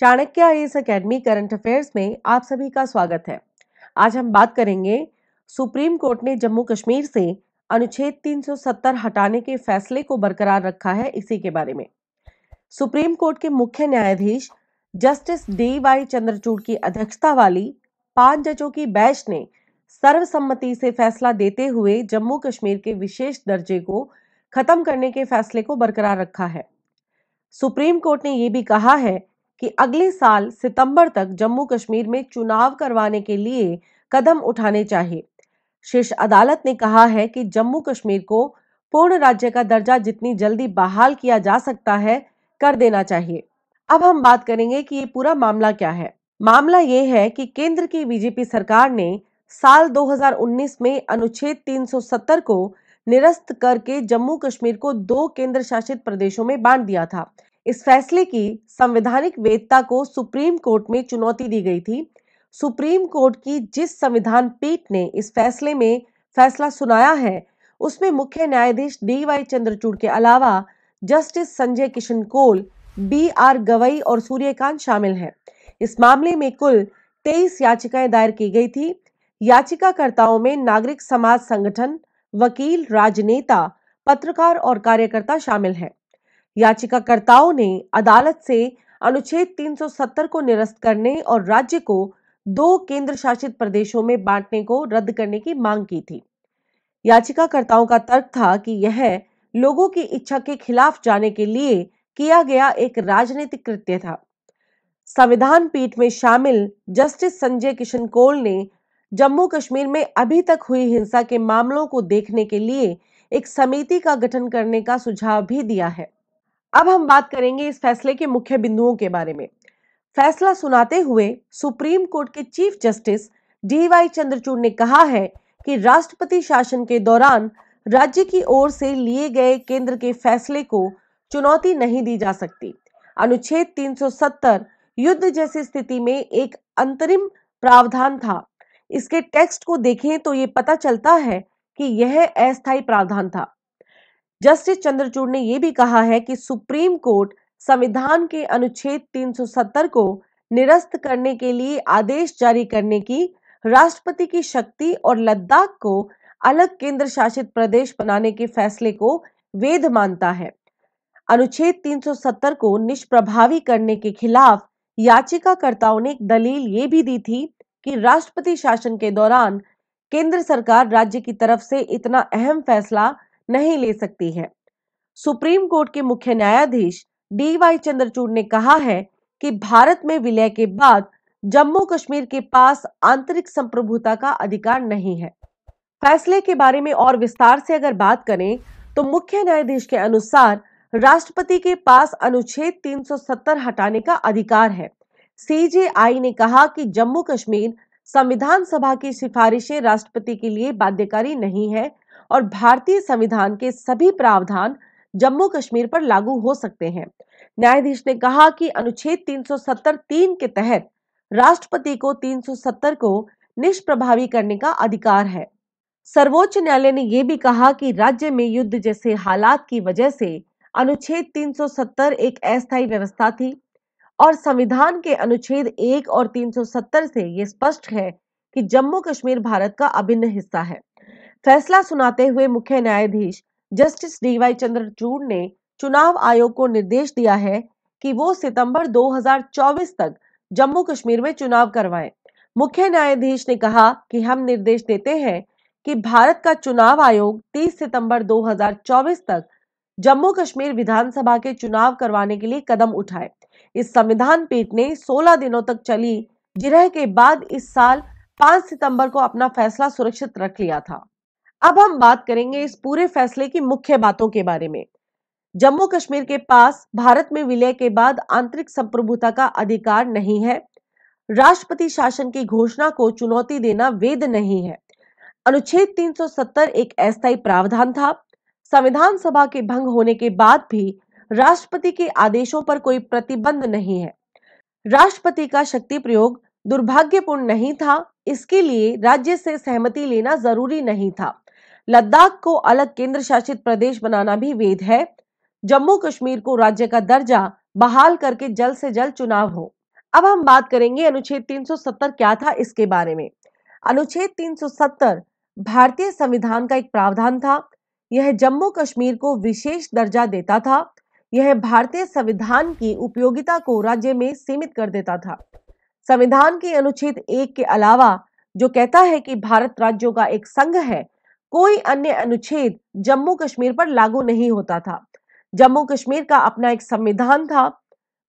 चाणक्य एस academy current affairs में आप सभी का स्वागत है आज हम बात करेंगे सुप्रीम कोर्ट ने जम्मू कश्मीर से अनुच्छेद 370 हटाने के फैसले को बरकरार रखा है इसी के बारे में सुप्रीम कोर्ट के मुख्य न्यायाधीश जस्टिस डी वाई चंद्रचूड़ की अध्यक्षता वाली पांच जजों की बैच ने सर्वसम्मति से फैसला देते हुए जम्मू कश्मीर के विशेष दर्जे को खत्म करने के फैसले को बरकरार रखा है सुप्रीम कोर्ट ने यह भी कहा है कि अगले साल सितंबर तक जम्मू कश्मीर में चुनाव करवाने के लिए कदम उठाने चाहिए शीर्ष अदालत ने कहा है कि जम्मू कश्मीर को पूर्ण राज्य का दर्जा जितनी जल्दी बहाल किया जा सकता है कर देना चाहिए अब हम बात करेंगे कि ये पूरा मामला क्या है मामला ये है कि केंद्र की बीजेपी सरकार ने साल 2019 में अनुच्छेद 370 को निरस्त करके जम्मू कश्मीर को दो केंद्र शासित प्रदेशों में बांट दिया था इस फैसले की संवैधानिक वेदता को सुप्रीम कोर्ट में चुनौती दी गई थी सुप्रीम कोर्ट की जिस संविधान पीठ ने इस फैसले में फैसला सुनाया है उसमें मुख्य न्यायाधीश डी वाई चंद्रचूड़ के अलावा justice Sanjay Kishan Kaul B R Gavai और सूर्यकांत शामिल हैं इस मामले में कुल तेईस याचिकाएं दायर की गई थी याचिकाकर्ताओं में नागरिक समाज संगठन वकील राजनेता पत्रकार और कार्यकर्ता शामिल हैं याचिकाकर्ताओं ने अदालत से अनुच्छेद 370 को निरस्त करने और राज्य को दो केंद्र शासित प्रदेशों में बांटने को रद्द करने की मांग की थी याचिकाकर्ताओं का तर्क था कि यह लोगों की इच्छा के खिलाफ जाने के लिए किया गया एक राजनीतिक कृत्य था संविधान पीठ में शामिल जस्टिस संजय किशन कोल ने जम्मू कश्मीर में अभी तक हुई हिंसा के मामलों को देखने के लिए एक समिति का गठन करने का सुझाव भी दिया है अब हम बात करेंगे इस फैसले के मुख्य बिंदुओं के बारे में फैसला सुनाते हुए सुप्रीम कोर्ट के chief justice D Y Chandrachud ने कहा है कि राष्ट्रपति शासन के दौरान राज्य की ओर से लिए गए केंद्र के फैसले को चुनौती नहीं दी जा सकती अनुच्छेद 370 युद्ध जैसी स्थिति में एक अंतरिम प्रावधान था इसके टेक्स्ट को देखें तो ये पता चलता है कि यह अस्थायी प्रावधान था जस्टिस चंद्रचूड़ ने यह भी कहा है कि सुप्रीम कोर्ट संविधान के अनुच्छेद 370 को निरस्त करने के लिए आदेश जारी करने की राष्ट्रपति की शक्ति और लद्दाख को अलग केंद्र शासित प्रदेश बनाने के फैसले को वेध मानता है अनुच्छेद 370 को निष्प्रभावी करने के खिलाफ याचिकाकर्ताओं ने एक दलील ये भी दी थी कि राष्ट्रपति शासन के दौरान केंद्र सरकार राज्य की तरफ से इतना अहम फैसला नहीं ले सकती है सुप्रीम कोर्ट के मुख्य न्यायाधीश डी वाई चंद्रचूड़ ने कहा है कि भारत में विलय के बाद जम्मू कश्मीर के पास आंतरिक संप्रभुता का अधिकार नहीं है फैसले के बारे में और विस्तार से अगर बात करें तो मुख्य न्यायाधीश के अनुसार राष्ट्रपति के पास अनुच्छेद 370 हटाने का अधिकार है सीजेआई ने कहा कि जम्मू कश्मीर संविधान सभा की सिफारिशें राष्ट्रपति के लिए बाध्यकारी नहीं है और भारतीय संविधान के सभी प्रावधान जम्मू कश्मीर पर लागू हो सकते हैं न्यायाधीश ने कहा कि अनुच्छेद 370 तीन के तहत राष्ट्रपति को 370 को निष्प्रभावी करने का अधिकार है सर्वोच्च न्यायालय ने यह भी कहा कि राज्य में युद्ध जैसे हालात की वजह से अनुच्छेद 370 एक अस्थायी व्यवस्था थी और संविधान के अनुच्छेद एक और 370 से ये स्पष्ट है कि जम्मू कश्मीर भारत का अभिन्न हिस्सा है फैसला सुनाते हुए मुख्य न्यायाधीश जस्टिस डीवाई चंद्रचूड़ ने चुनाव आयोग को निर्देश दिया है कि वो सितंबर 2024 तक जम्मू कश्मीर में चुनाव करवाएं। मुख्य न्यायाधीश ने कहा कि हम निर्देश देते हैं कि भारत का चुनाव आयोग 30 सितंबर 2024 तक जम्मू कश्मीर विधानसभा के चुनाव करवाने के लिए कदम उठाए इस संविधान पीठ ने 16 दिनों तक चली जिरह के बाद इस साल 5 सितंबर को अपना फैसला सुरक्षित रख लिया था अब हम बात करेंगे इस पूरे फैसले की मुख्य बातों के बारे में जम्मू कश्मीर के पास भारत में विलय के बाद आंतरिक संप्रभुता का अधिकार नहीं है राष्ट्रपति शासन की घोषणा को चुनौती देना वेद नहीं है अनुच्छेद 370 एक अस्थायी प्रावधान था संविधान सभा के भंग होने के बाद भी राष्ट्रपति के आदेशों पर कोई प्रतिबंध नहीं है राष्ट्रपति का शक्ति प्रयोग दुर्भाग्यपूर्ण नहीं था इसके लिए राज्य से सहमति लेना जरूरी नहीं था लद्दाख को अलग केंद्र शासित प्रदेश बनाना भी वेद है जम्मू कश्मीर को राज्य का दर्जा बहाल करके जल्द से जल्द चुनाव हो अब हम बात करेंगे अनुच्छेद 370 क्या था इसके बारे में अनुच्छेद 370 भारतीय संविधान का एक प्रावधान था यह जम्मू कश्मीर को विशेष दर्जा देता था यह भारतीय संविधान की उपयोगिता को राज्य में सीमित कर देता था संविधान के अनुच्छेद एक के अलावा जो कहता है कि भारत राज्यों का एक संघ है कोई अन्य अनुच्छेद जम्मू कश्मीर पर लागू नहीं होता था जम्मू कश्मीर का अपना एक संविधान था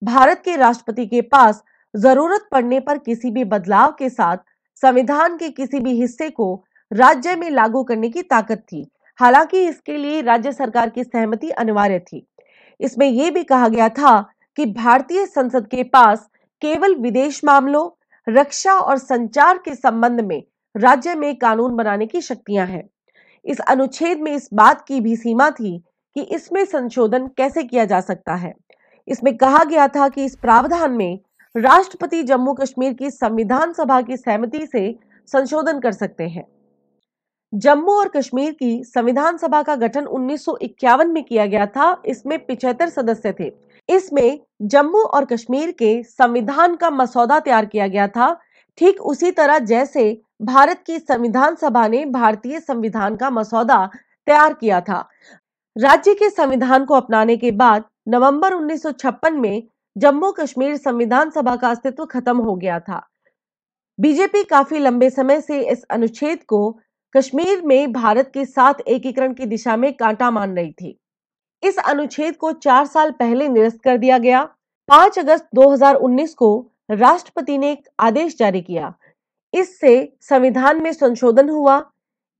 भारत के राष्ट्रपति के पास जरूरत पड़ने पर किसी भी बदलाव के साथ संविधान के किसी भी हिस्से को राज्य में लागू करने की ताकत थी हालांकि इसके लिए राज्य सरकार की सहमति अनिवार्य थी इसमें यह भी कहा गया था कि भारतीय संसद के पास केवल विदेश मामलों रक्षा और संचार के संबंध में राज्य में कानून बनाने की शक्तियां हैं इस अनुच्छेद में इस बात की भी सीमा थी कि इसमें संशोधन कैसे किया जा सकता है इसमें कहा गया था कि इस प्रावधान में राष्ट्रपति जम्मू कश्मीर की संविधान सभा की सहमति से संशोधन कर सकते हैं जम्मू और कश्मीर की संविधान सभा का गठन 1951 में किया गया था इसमें पिछहत्तर सदस्य थे इसमें जम्मू और कश्मीर के संविधान का मसौदा तैयार किया गया था ठीक उसी तरह जैसे भारत की संविधान सभा ने भारतीय संविधान का मसौदा तैयार किया था राज्य के संविधान को अपनाने के बाद नवंबर 1956 में जम्मू कश्मीर संविधान सभा का अस्तित्व खत्म हो गया था बीजेपी काफी लंबे समय से इस अनुच्छेद को कश्मीर में भारत के साथ एकीकरण की दिशा में कांटा मान रही थी इस अनुच्छेद को चार साल पहले निरस्त कर दिया गया 5 अगस्त 2019 को राष्ट्रपति ने एक आदेश जारी किया इससे संविधान में संशोधन हुआ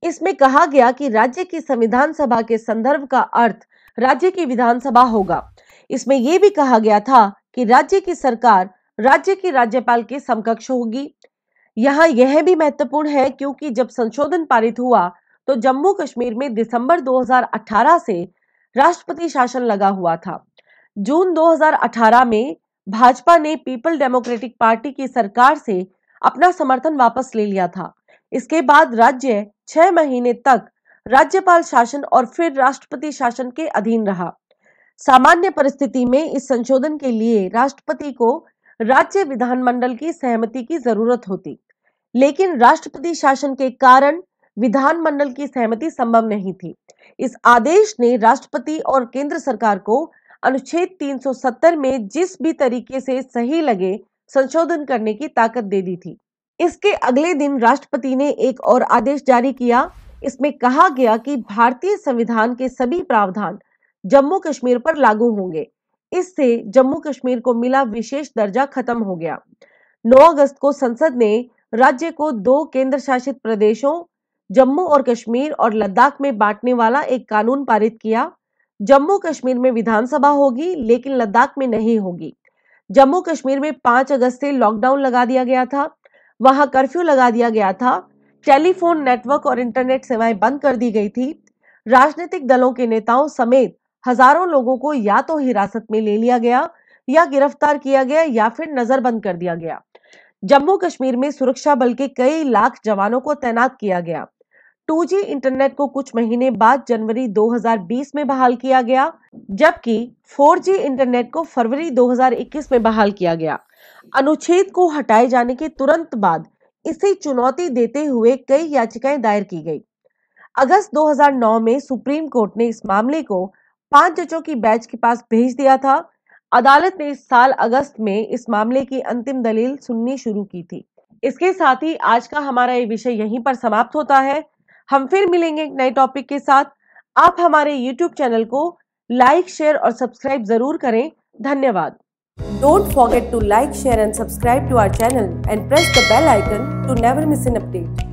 इसमें कहा गया कि राज्य की संविधान सभा के संदर्भ का अर्थ राज्य की विधानसभा होगा इसमें यह भी कहा गया था कि राज्य की सरकार राज्य की राज्यपाल के समकक्ष होगी यहाँ यह भी महत्वपूर्ण है क्योंकि जब संशोधन पारित हुआ तो जम्मू कश्मीर में दिसंबर 2018 से राष्ट्रपति शासन लगा हुआ था जून 2018 में भाजपा ने पीपल डेमोक्रेटिक पार्टी की सरकार से अपना समर्थन वापस ले लिया था इसके बाद राज्य छह महीने तक राज्यपाल शासन और फिर राष्ट्रपति शासन के अधीन रहा सामान्य परिस्थिति में इस संशोधन के लिए राष्ट्रपति को राज्य विधानमंडल की सहमति की जरूरत होती लेकिन राष्ट्रपति शासन के कारण विधानमंडल की सहमति संभव नहीं थी इस आदेश ने राष्ट्रपति और केंद्र सरकार को अनुच्छेद 370 में जिस भी तरीके से सही लगे संशोधन करने की ताकत दे दी थी इसके अगले दिन राष्ट्रपति ने एक और आदेश जारी किया इसमें कहा गया कि भारतीय संविधान के सभी प्रावधान जम्मू कश्मीर पर लागू होंगे इससे जम्मू कश्मीर को मिला विशेष दर्जा खत्म हो गया 9 अगस्त को संसद ने राज्य को दो केंद्र शासित प्रदेशों जम्मू और कश्मीर और लद्दाख में बांटने वाला एक कानून पारित किया जम्मू कश्मीर में विधानसभा होगी लेकिन लद्दाख में नहीं होगी जम्मू कश्मीर में पांच अगस्त से लॉकडाउन लगा दिया गया था वहां कर्फ्यू लगा दिया गया था टेलीफोन नेटवर्क और इंटरनेट सेवाएं बंद कर दी गई थी राजनीतिक दलों के नेताओं समेत हजारों लोगों को या तो हिरासत में ले लिया गया या गिरफ्तार किया गया या फिर नजरबंद कर दिया गया जम्मू कश्मीर में सुरक्षा बल के कई लाख जवानों को तैनात किया गया 2G इंटरनेट को कुछ महीने बाद जनवरी 2020 में बहाल किया गया जबकि 4G इंटरनेट को फरवरी 2021 में बहाल किया गया अनुच्छेद को हटाए जाने के तुरंत बाद इसे चुनौती देते हुए कई याचिकाएं दायर की गई अगस्त 2009 में सुप्रीम कोर्ट ने इस मामले को पांच जजों की बैच के पास भेज दिया था अदालत ने इस साल अगस्त में इस मामले की अंतिम दलील सुननी शुरू की थी इसके साथ ही आज का हमारा ये विषय यहीं पर समाप्त होता है हम फिर मिलेंगे एक नए टॉपिक के साथ आप हमारे यूट्यूब चैनल को लाइक शेयर और सब्सक्राइब जरूर करें धन्यवाद don't forget to like share and subscribe to our channel and press the bell icon to never miss an update